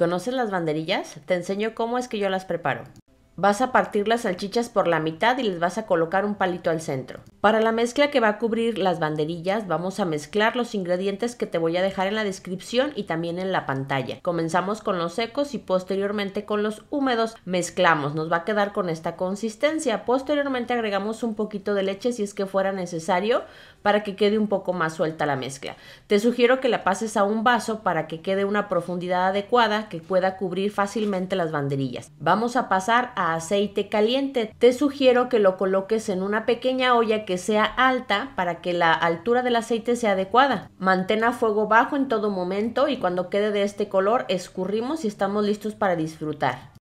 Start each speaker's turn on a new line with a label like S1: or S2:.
S1: ¿Conoces las banderillas? Te enseño cómo es que yo las preparo. Vas a partir las salchichas por la mitad y les vas a colocar un palito al centro. Para la mezcla que va a cubrir las banderillas vamos a mezclar los ingredientes que te voy a dejar en la descripción y también en la pantalla. Comenzamos con los secos y posteriormente con los húmedos mezclamos, nos va a quedar con esta consistencia. Posteriormente agregamos un poquito de leche si es que fuera necesario para que quede un poco más suelta la mezcla. Te sugiero que la pases a un vaso para que quede una profundidad adecuada que pueda cubrir fácilmente las banderillas. Vamos a pasar a aceite caliente. Te sugiero que lo coloques en una pequeña olla que sea alta para que la altura del aceite sea adecuada. Mantén a fuego bajo en todo momento y cuando quede de este color escurrimos y estamos listos para disfrutar.